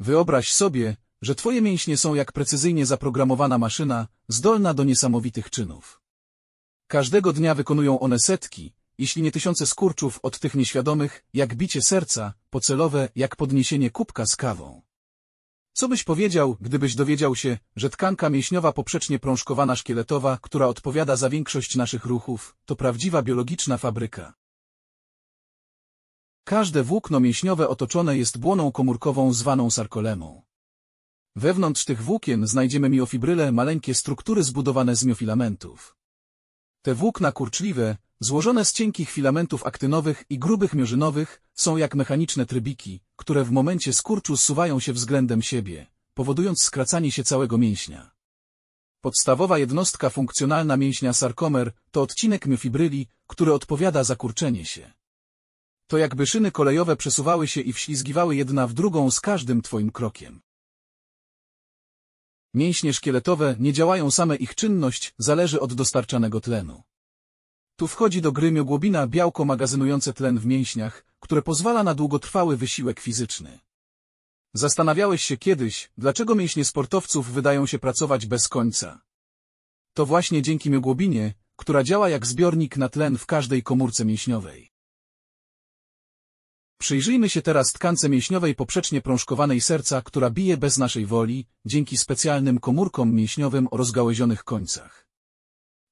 Wyobraź sobie, że twoje mięśnie są jak precyzyjnie zaprogramowana maszyna, zdolna do niesamowitych czynów. Każdego dnia wykonują one setki, jeśli nie tysiące skurczów od tych nieświadomych, jak bicie serca, pocelowe jak podniesienie kubka z kawą. Co byś powiedział, gdybyś dowiedział się, że tkanka mięśniowa poprzecznie prążkowana szkieletowa, która odpowiada za większość naszych ruchów, to prawdziwa biologiczna fabryka? Każde włókno mięśniowe otoczone jest błoną komórkową zwaną sarkolemą. Wewnątrz tych włókien znajdziemy miofibryle, maleńkie struktury zbudowane z miofilamentów. Te włókna kurczliwe, złożone z cienkich filamentów aktynowych i grubych mierzynowych, są jak mechaniczne trybiki, które w momencie skurczu zsuwają się względem siebie, powodując skracanie się całego mięśnia. Podstawowa jednostka funkcjonalna mięśnia sarkomer to odcinek miofibryli, który odpowiada za kurczenie się. To jakby szyny kolejowe przesuwały się i wślizgiwały jedna w drugą z każdym twoim krokiem. Mięśnie szkieletowe nie działają same ich czynność, zależy od dostarczanego tlenu. Tu wchodzi do gry mioglobina białko magazynujące tlen w mięśniach, które pozwala na długotrwały wysiłek fizyczny. Zastanawiałeś się kiedyś, dlaczego mięśnie sportowców wydają się pracować bez końca. To właśnie dzięki miogłobinie, która działa jak zbiornik na tlen w każdej komórce mięśniowej. Przyjrzyjmy się teraz tkance mięśniowej poprzecznie prążkowanej serca, która bije bez naszej woli, dzięki specjalnym komórkom mięśniowym o rozgałęzionych końcach.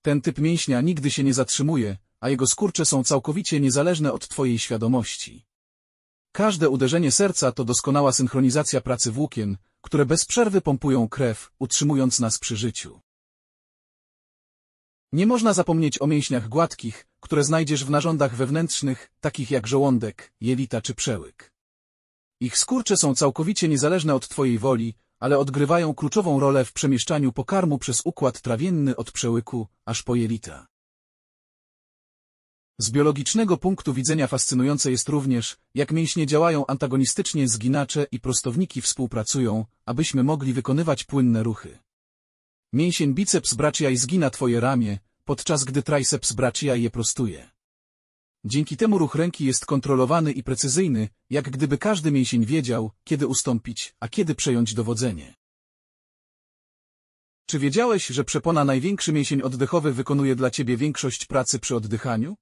Ten typ mięśnia nigdy się nie zatrzymuje, a jego skurcze są całkowicie niezależne od Twojej świadomości. Każde uderzenie serca to doskonała synchronizacja pracy włókien, które bez przerwy pompują krew, utrzymując nas przy życiu. Nie można zapomnieć o mięśniach gładkich, które znajdziesz w narządach wewnętrznych, takich jak żołądek, jelita czy przełyk. Ich skurcze są całkowicie niezależne od Twojej woli, ale odgrywają kluczową rolę w przemieszczaniu pokarmu przez układ trawienny od przełyku aż po jelita. Z biologicznego punktu widzenia fascynujące jest również, jak mięśnie działają antagonistycznie, zginacze i prostowniki współpracują, abyśmy mogli wykonywać płynne ruchy. Mięsień biceps bracia i zgina Twoje ramię, podczas gdy triceps bracia je prostuje. Dzięki temu ruch ręki jest kontrolowany i precyzyjny, jak gdyby każdy mięsień wiedział, kiedy ustąpić, a kiedy przejąć dowodzenie. Czy wiedziałeś, że przepona największy mięsień oddechowy wykonuje dla ciebie większość pracy przy oddychaniu?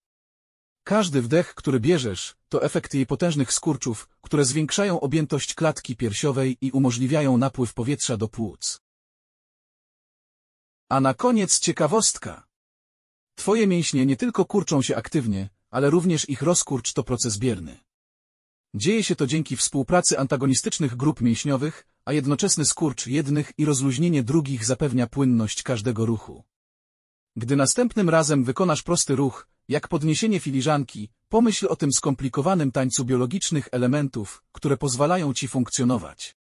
Każdy wdech, który bierzesz, to efekt jej potężnych skurczów, które zwiększają objętość klatki piersiowej i umożliwiają napływ powietrza do płuc. A na koniec ciekawostka. Twoje mięśnie nie tylko kurczą się aktywnie, ale również ich rozkurcz to proces bierny. Dzieje się to dzięki współpracy antagonistycznych grup mięśniowych, a jednoczesny skurcz jednych i rozluźnienie drugich zapewnia płynność każdego ruchu. Gdy następnym razem wykonasz prosty ruch, jak podniesienie filiżanki, pomyśl o tym skomplikowanym tańcu biologicznych elementów, które pozwalają ci funkcjonować.